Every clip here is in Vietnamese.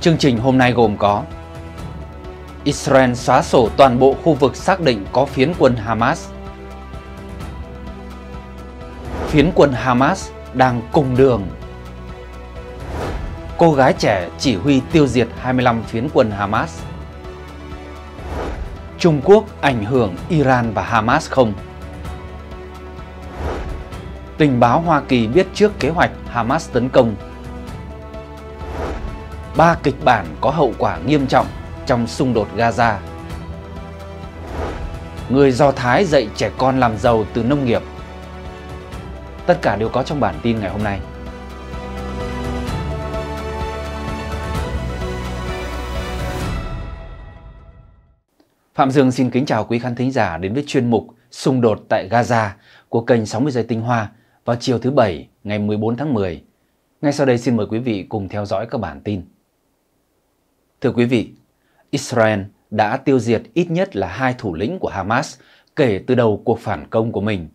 Chương trình hôm nay gồm có Israel xóa sổ toàn bộ khu vực xác định có phiến quân Hamas Phiến quân Hamas đang cùng đường Cô gái trẻ chỉ huy tiêu diệt 25 phiến quân Hamas Trung Quốc ảnh hưởng Iran và Hamas không? Tình báo Hoa Kỳ biết trước kế hoạch Hamas tấn công ba kịch bản có hậu quả nghiêm trọng trong xung đột Gaza. Người Do Thái dạy trẻ con làm giàu từ nông nghiệp. Tất cả đều có trong bản tin ngày hôm nay. Phạm Dương xin kính chào quý khán thính giả đến với chuyên mục Xung đột tại Gaza của kênh 60 giây tinh hoa vào chiều thứ Bảy ngày 14 tháng 10. Ngay sau đây xin mời quý vị cùng theo dõi các bản tin. Thưa quý vị, Israel đã tiêu diệt ít nhất là hai thủ lĩnh của Hamas kể từ đầu cuộc phản công của mình.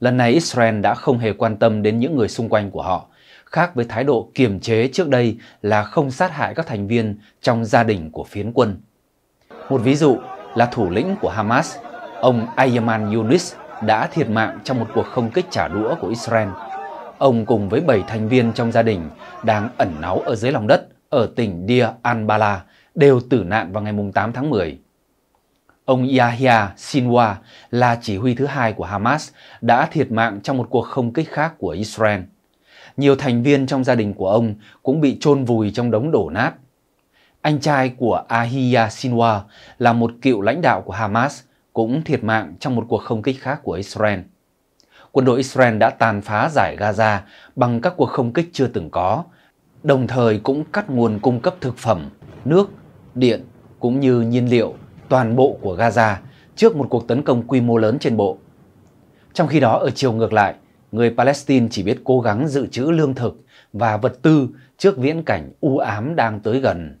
Lần này Israel đã không hề quan tâm đến những người xung quanh của họ, khác với thái độ kiềm chế trước đây là không sát hại các thành viên trong gia đình của phiến quân. Một ví dụ là thủ lĩnh của Hamas, ông Ayman Yunis đã thiệt mạng trong một cuộc không kích trả đũa của Israel. Ông cùng với 7 thành viên trong gia đình đang ẩn náu ở dưới lòng đất – ở tỉnh Dia Anbala đều tử nạn vào ngày 8 tháng 10. Ông Yahya Sinwa là chỉ huy thứ hai của Hamas đã thiệt mạng trong một cuộc không kích khác của Israel. Nhiều thành viên trong gia đình của ông cũng bị chôn vùi trong đống đổ nát. Anh trai của Ahiya Sinwa là một cựu lãnh đạo của Hamas cũng thiệt mạng trong một cuộc không kích khác của Israel. Quân đội Israel đã tàn phá giải Gaza bằng các cuộc không kích chưa từng có đồng thời cũng cắt nguồn cung cấp thực phẩm, nước, điện cũng như nhiên liệu toàn bộ của Gaza trước một cuộc tấn công quy mô lớn trên bộ. Trong khi đó ở chiều ngược lại, người Palestine chỉ biết cố gắng dự trữ lương thực và vật tư trước viễn cảnh u ám đang tới gần.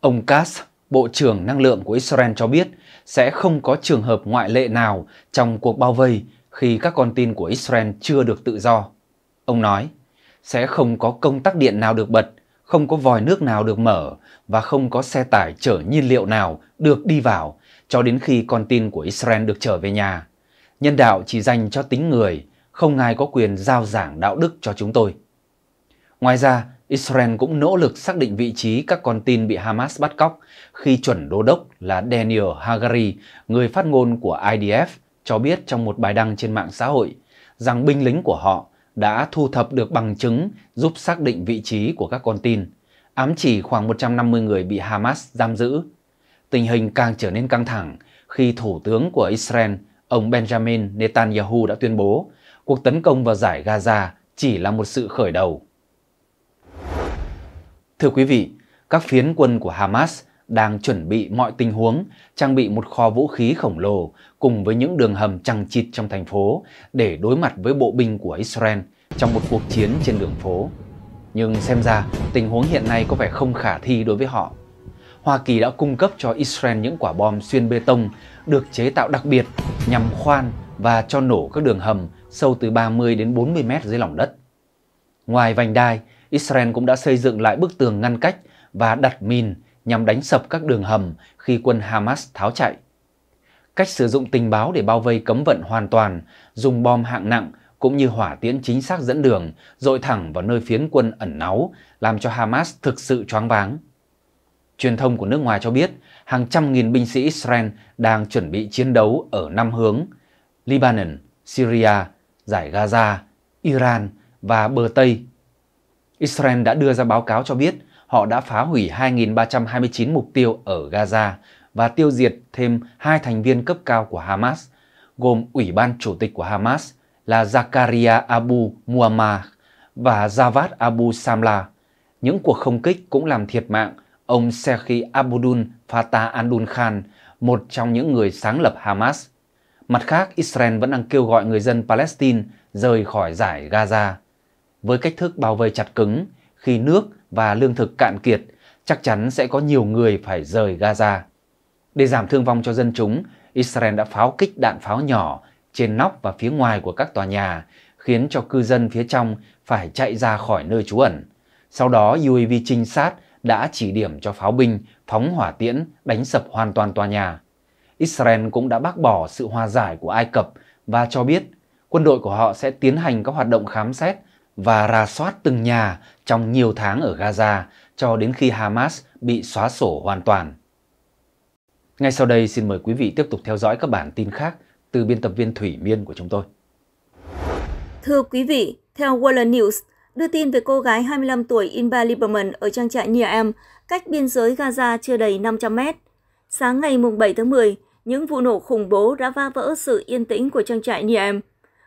Ông Kass, Bộ trưởng Năng lượng của Israel cho biết sẽ không có trường hợp ngoại lệ nào trong cuộc bao vây khi các con tin của Israel chưa được tự do. Ông nói, sẽ không có công tắc điện nào được bật, không có vòi nước nào được mở và không có xe tải chở nhiên liệu nào được đi vào cho đến khi con tin của Israel được trở về nhà. Nhân đạo chỉ dành cho tính người, không ai có quyền giao giảng đạo đức cho chúng tôi. Ngoài ra, Israel cũng nỗ lực xác định vị trí các con tin bị Hamas bắt cóc khi chuẩn đô đốc là Daniel Hagari, người phát ngôn của IDF, cho biết trong một bài đăng trên mạng xã hội rằng binh lính của họ đã thu thập được bằng chứng giúp xác định vị trí của các con tin, ám chỉ khoảng 150 người bị Hamas giam giữ. Tình hình càng trở nên căng thẳng khi Thủ tướng của Israel, ông Benjamin Netanyahu đã tuyên bố cuộc tấn công vào giải Gaza chỉ là một sự khởi đầu. Thưa quý vị, các phiến quân của Hamas đang chuẩn bị mọi tình huống, trang bị một kho vũ khí khổng lồ cùng với những đường hầm chằng chịt trong thành phố để đối mặt với bộ binh của Israel trong một cuộc chiến trên đường phố. Nhưng xem ra tình huống hiện nay có vẻ không khả thi đối với họ. Hoa Kỳ đã cung cấp cho Israel những quả bom xuyên bê tông được chế tạo đặc biệt nhằm khoan và cho nổ các đường hầm sâu từ 30 đến 40 mét dưới lòng đất. Ngoài vành đai, Israel cũng đã xây dựng lại bức tường ngăn cách và đặt mìn nhằm đánh sập các đường hầm khi quân Hamas tháo chạy. Cách sử dụng tình báo để bao vây cấm vận hoàn toàn, dùng bom hạng nặng cũng như hỏa tiễn chính xác dẫn đường dội thẳng vào nơi phiến quân ẩn náu, làm cho Hamas thực sự choáng váng. Truyền thông của nước ngoài cho biết, hàng trăm nghìn binh sĩ Israel đang chuẩn bị chiến đấu ở năm hướng: Lebanon, Syria, giải Gaza, Iran và bờ Tây. Israel đã đưa ra báo cáo cho biết họ đã phá hủy 2.329 mục tiêu ở Gaza và tiêu diệt thêm hai thành viên cấp cao của Hamas, gồm Ủy ban Chủ tịch của Hamas là Zakaria Abu Muammar và Javad Abu Samla. Những cuộc không kích cũng làm thiệt mạng ông Serhi Abdul Fatah Andun Khan, một trong những người sáng lập Hamas. Mặt khác, Israel vẫn đang kêu gọi người dân Palestine rời khỏi giải Gaza. Với cách thức bảo vệ chặt cứng, khi nước và lương thực cạn kiệt, chắc chắn sẽ có nhiều người phải rời Gaza. Để giảm thương vong cho dân chúng, Israel đã pháo kích đạn pháo nhỏ trên nóc và phía ngoài của các tòa nhà, khiến cho cư dân phía trong phải chạy ra khỏi nơi trú ẩn. Sau đó UAV trinh sát đã chỉ điểm cho pháo binh phóng hỏa tiễn đánh sập hoàn toàn tòa nhà. Israel cũng đã bác bỏ sự hòa giải của Ai Cập và cho biết quân đội của họ sẽ tiến hành các hoạt động khám xét và rà soát từng nhà trong nhiều tháng ở Gaza cho đến khi Hamas bị xóa sổ hoàn toàn. Ngay sau đây xin mời quý vị tiếp tục theo dõi các bản tin khác từ biên tập viên Thủy Miên của chúng tôi. Thưa quý vị, theo World News, đưa tin về cô gái 25 tuổi Inba Lieberman ở trang trại Nea Em, cách biên giới Gaza chưa đầy 500 mét. Sáng ngày 7 tháng 10, những vụ nổ khủng bố đã va vỡ sự yên tĩnh của trang trại Nea Em.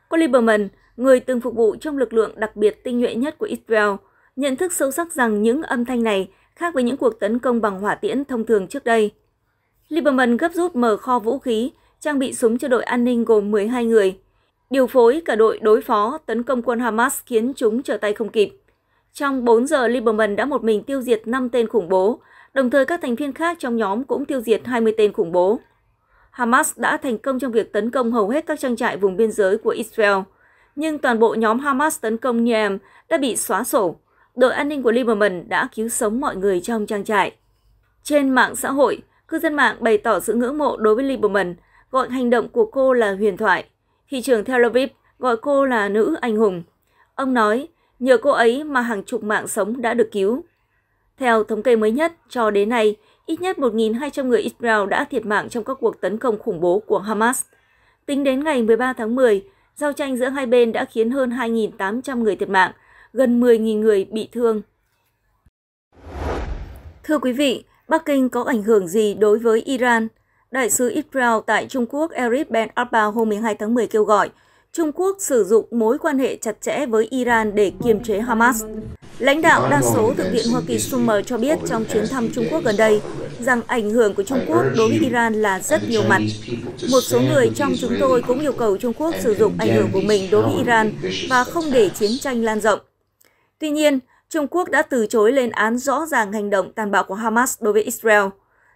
Cô Lieberman, người từng phục vụ trong lực lượng đặc biệt tinh nhuệ nhất của Israel, nhận thức sâu sắc rằng những âm thanh này khác với những cuộc tấn công bằng hỏa tiễn thông thường trước đây. Lieberman gấp rút mở kho vũ khí, trang bị súng cho đội an ninh gồm 12 người. Điều phối cả đội đối phó tấn công quân Hamas khiến chúng trở tay không kịp. Trong 4 giờ, Lieberman đã một mình tiêu diệt 5 tên khủng bố, đồng thời các thành viên khác trong nhóm cũng tiêu diệt 20 tên khủng bố. Hamas đã thành công trong việc tấn công hầu hết các trang trại vùng biên giới của Israel, nhưng toàn bộ nhóm Hamas tấn công Niem đã bị xóa sổ đội an ninh của Lieberman đã cứu sống mọi người trong trang trại. Trên mạng xã hội, cư dân mạng bày tỏ sự ngưỡng mộ đối với Lieberman, gọi hành động của cô là huyền thoại. Thị trường Tel Aviv gọi cô là nữ anh hùng. Ông nói, nhờ cô ấy mà hàng chục mạng sống đã được cứu. Theo thống kê mới nhất, cho đến nay, ít nhất 1.200 người Israel đã thiệt mạng trong các cuộc tấn công khủng bố của Hamas. Tính đến ngày 13 tháng 10, giao tranh giữa hai bên đã khiến hơn 2.800 người thiệt mạng – gần 10.000 người bị thương. Thưa quý vị, Bắc Kinh có ảnh hưởng gì đối với Iran? Đại sứ Israel tại Trung Quốc Erit Ben Arba hôm 12 tháng 10 kêu gọi Trung Quốc sử dụng mối quan hệ chặt chẽ với Iran để kiềm chế Hamas. Lãnh đạo đa số thượng viện Hoa Kỳ Summer cho biết trong chuyến thăm Trung Quốc gần đây rằng ảnh hưởng của Trung Quốc đối với Iran là rất nhiều mặt. Một số người trong chúng tôi cũng yêu cầu Trung Quốc sử dụng ảnh hưởng của mình đối với Iran và không để chiến tranh lan rộng. Tuy nhiên, Trung Quốc đã từ chối lên án rõ ràng hành động tàn bạo của Hamas đối với Israel.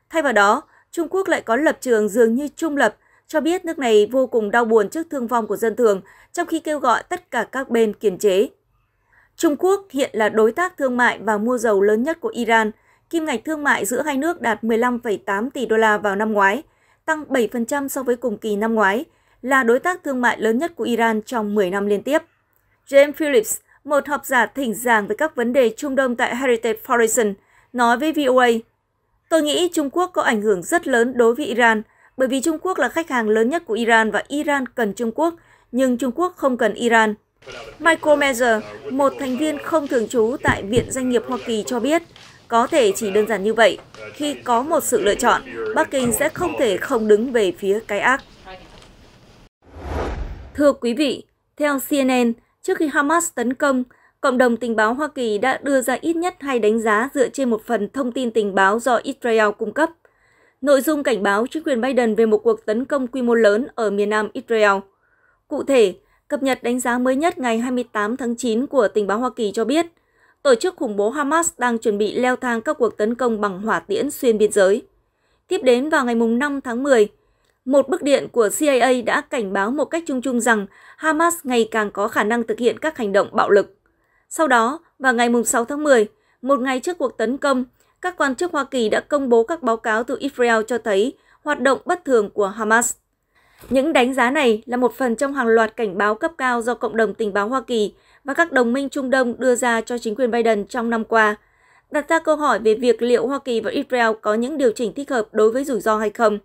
Thay vào đó, Trung Quốc lại có lập trường dường như trung lập, cho biết nước này vô cùng đau buồn trước thương vong của dân thường, trong khi kêu gọi tất cả các bên kiềm chế. Trung Quốc hiện là đối tác thương mại và mua dầu lớn nhất của Iran. Kim ngạch thương mại giữa hai nước đạt 15,8 tỷ đô la vào năm ngoái, tăng 7% so với cùng kỳ năm ngoái, là đối tác thương mại lớn nhất của Iran trong 10 năm liên tiếp. James Phillips, một học giả thỉnh giảng về các vấn đề Trung Đông tại Heritage Foundation, nói với VOA, Tôi nghĩ Trung Quốc có ảnh hưởng rất lớn đối với Iran, bởi vì Trung Quốc là khách hàng lớn nhất của Iran và Iran cần Trung Quốc, nhưng Trung Quốc không cần Iran. Michael Mezer, một thành viên không thường trú tại Viện Doanh nghiệp Hoa Kỳ cho biết, có thể chỉ đơn giản như vậy, khi có một sự lựa chọn, Bắc Kinh sẽ không thể không đứng về phía cái ác. Thưa quý vị, theo CNN, Trước khi Hamas tấn công, cộng đồng tình báo Hoa Kỳ đã đưa ra ít nhất hai đánh giá dựa trên một phần thông tin tình báo do Israel cung cấp. Nội dung cảnh báo chính quyền Biden về một cuộc tấn công quy mô lớn ở miền nam Israel. Cụ thể, cập nhật đánh giá mới nhất ngày 28 tháng 9 của tình báo Hoa Kỳ cho biết, tổ chức khủng bố Hamas đang chuẩn bị leo thang các cuộc tấn công bằng hỏa tiễn xuyên biên giới. Tiếp đến vào ngày 5 tháng 10, một bức điện của CIA đã cảnh báo một cách chung chung rằng Hamas ngày càng có khả năng thực hiện các hành động bạo lực. Sau đó, vào ngày 6 tháng 10, một ngày trước cuộc tấn công, các quan chức Hoa Kỳ đã công bố các báo cáo từ Israel cho thấy hoạt động bất thường của Hamas. Những đánh giá này là một phần trong hàng loạt cảnh báo cấp cao do cộng đồng tình báo Hoa Kỳ và các đồng minh Trung Đông đưa ra cho chính quyền Biden trong năm qua, đặt ra câu hỏi về việc liệu Hoa Kỳ và Israel có những điều chỉnh thích hợp đối với rủi ro hay không.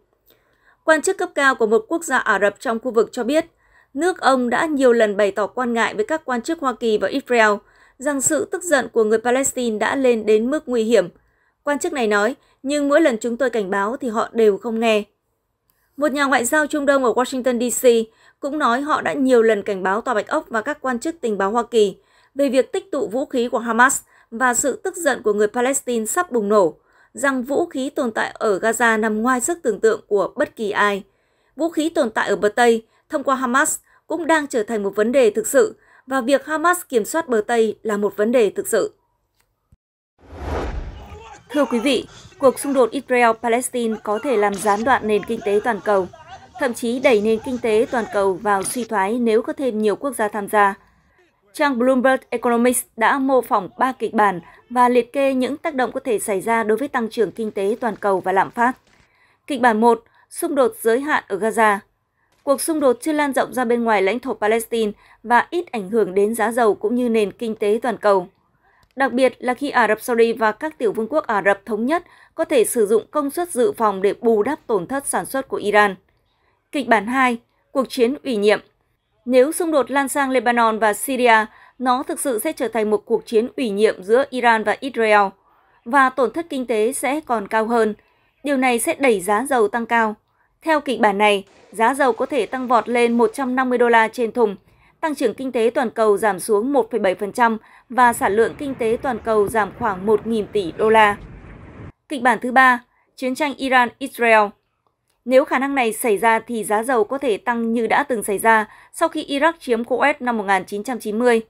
Quan chức cấp cao của một quốc gia Ả Rập trong khu vực cho biết, nước ông đã nhiều lần bày tỏ quan ngại với các quan chức Hoa Kỳ và Israel rằng sự tức giận của người Palestine đã lên đến mức nguy hiểm. Quan chức này nói, nhưng mỗi lần chúng tôi cảnh báo thì họ đều không nghe. Một nhà ngoại giao Trung Đông ở Washington DC cũng nói họ đã nhiều lần cảnh báo Tòa Bạch Ốc và các quan chức tình báo Hoa Kỳ về việc tích tụ vũ khí của Hamas và sự tức giận của người Palestine sắp bùng nổ rằng vũ khí tồn tại ở Gaza nằm ngoài sức tưởng tượng của bất kỳ ai. Vũ khí tồn tại ở bờ Tây thông qua Hamas cũng đang trở thành một vấn đề thực sự và việc Hamas kiểm soát bờ Tây là một vấn đề thực sự. Thưa quý vị, cuộc xung đột Israel-Palestine có thể làm gián đoạn nền kinh tế toàn cầu, thậm chí đẩy nền kinh tế toàn cầu vào suy thoái nếu có thêm nhiều quốc gia tham gia – Trang Bloomberg Economics đã mô phỏng 3 kịch bản và liệt kê những tác động có thể xảy ra đối với tăng trưởng kinh tế toàn cầu và lạm phát. Kịch bản 1, xung đột giới hạn ở Gaza. Cuộc xung đột chưa lan rộng ra bên ngoài lãnh thổ Palestine và ít ảnh hưởng đến giá dầu cũng như nền kinh tế toàn cầu. Đặc biệt là khi Ả Rập Saudi và các tiểu vương quốc Ả Rập thống nhất có thể sử dụng công suất dự phòng để bù đắp tổn thất sản xuất của Iran. Kịch bản 2, cuộc chiến ủy nhiệm – nếu xung đột lan sang Lebanon và Syria, nó thực sự sẽ trở thành một cuộc chiến ủy nhiệm giữa Iran và Israel và tổn thất kinh tế sẽ còn cao hơn. Điều này sẽ đẩy giá dầu tăng cao. Theo kịch bản này, giá dầu có thể tăng vọt lên 150 đô la trên thùng, tăng trưởng kinh tế toàn cầu giảm xuống 1,7% và sản lượng kinh tế toàn cầu giảm khoảng 1.000 tỷ đô la. Kịch bản thứ ba, chiến tranh Iran-Israel nếu khả năng này xảy ra thì giá dầu có thể tăng như đã từng xảy ra sau khi Iraq chiếm Kuwait năm 1990.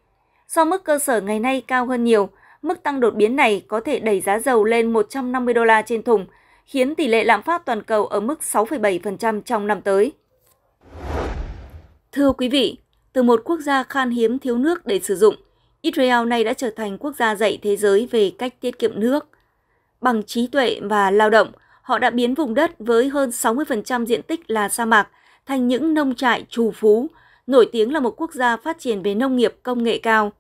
Do mức cơ sở ngày nay cao hơn nhiều, mức tăng đột biến này có thể đẩy giá dầu lên 150 đô la trên thùng, khiến tỷ lệ lạm phát toàn cầu ở mức 6,7% trong năm tới. Thưa quý vị, từ một quốc gia khan hiếm thiếu nước để sử dụng, Israel nay đã trở thành quốc gia dạy thế giới về cách tiết kiệm nước. Bằng trí tuệ và lao động – họ đã biến vùng đất với hơn 60% diện tích là sa mạc thành những nông trại trù phú, nổi tiếng là một quốc gia phát triển về nông nghiệp công nghệ cao.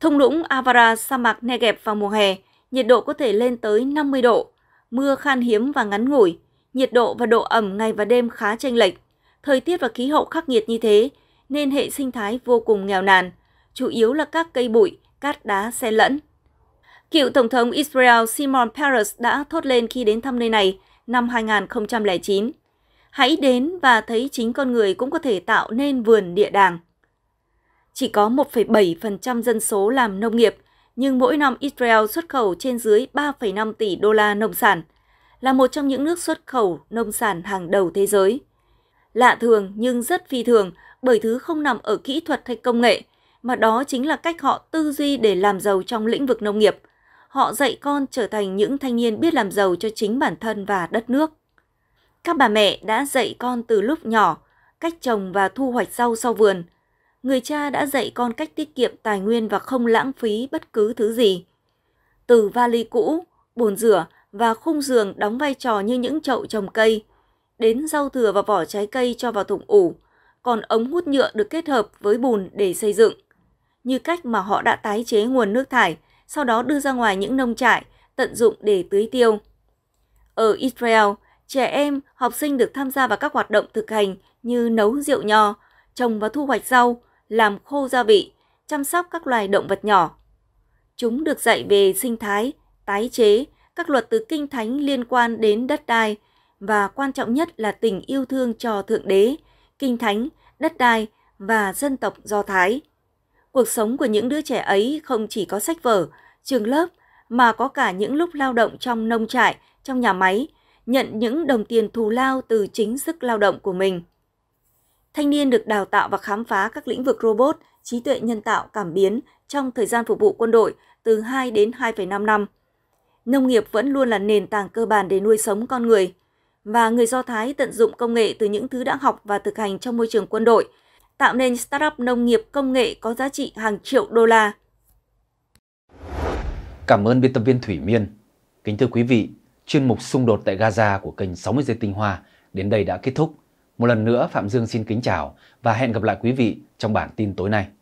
Thung lũng Avara sa mạc Negev vào mùa hè, nhiệt độ có thể lên tới 50 độ, mưa khan hiếm và ngắn ngủi, nhiệt độ và độ ẩm ngày và đêm khá chênh lệch. Thời tiết và khí hậu khắc nghiệt như thế nên hệ sinh thái vô cùng nghèo nàn, chủ yếu là các cây bụi, cát đá xen lẫn. Cựu Tổng thống Israel Simon Peres đã thốt lên khi đến thăm nơi này năm 2009. Hãy đến và thấy chính con người cũng có thể tạo nên vườn địa đàng. Chỉ có 1,7% dân số làm nông nghiệp, nhưng mỗi năm Israel xuất khẩu trên dưới 3,5 tỷ đô la nông sản, là một trong những nước xuất khẩu nông sản hàng đầu thế giới. Lạ thường nhưng rất phi thường bởi thứ không nằm ở kỹ thuật hay công nghệ, mà đó chính là cách họ tư duy để làm giàu trong lĩnh vực nông nghiệp – họ dạy con trở thành những thanh niên biết làm giàu cho chính bản thân và đất nước. Các bà mẹ đã dạy con từ lúc nhỏ cách trồng và thu hoạch rau sau vườn. Người cha đã dạy con cách tiết kiệm tài nguyên và không lãng phí bất cứ thứ gì. Từ vali cũ, bồn rửa và khung giường đóng vai trò như những chậu trồng cây, đến rau thừa và vỏ trái cây cho vào thùng ủ, còn ống hút nhựa được kết hợp với bùn để xây dựng. Như cách mà họ đã tái chế nguồn nước thải – sau đó đưa ra ngoài những nông trại, tận dụng để tưới tiêu. Ở Israel, trẻ em, học sinh được tham gia vào các hoạt động thực hành như nấu rượu nho, trồng và thu hoạch rau, làm khô gia vị, chăm sóc các loài động vật nhỏ. Chúng được dạy về sinh thái, tái chế, các luật từ kinh thánh liên quan đến đất đai và quan trọng nhất là tình yêu thương cho Thượng Đế, kinh thánh, đất đai và dân tộc Do Thái. Cuộc sống của những đứa trẻ ấy không chỉ có sách vở, trường lớp mà có cả những lúc lao động trong nông trại, trong nhà máy, nhận những đồng tiền thù lao từ chính sức lao động của mình. Thanh niên được đào tạo và khám phá các lĩnh vực robot, trí tuệ nhân tạo cảm biến trong thời gian phục vụ quân đội từ 2 đến 2,5 năm. Nông nghiệp vẫn luôn là nền tảng cơ bản để nuôi sống con người. Và người Do Thái tận dụng công nghệ từ những thứ đã học và thực hành trong môi trường quân đội – tạo nên startup nông nghiệp công nghệ có giá trị hàng triệu đô la. Cảm ơn biên tập viên Thủy Miên. Kính thưa quý vị, chuyên mục xung đột tại Gaza của kênh 60 giây tinh hoa đến đây đã kết thúc. Một lần nữa Phạm Dương xin kính chào và hẹn gặp lại quý vị trong bản tin tối nay.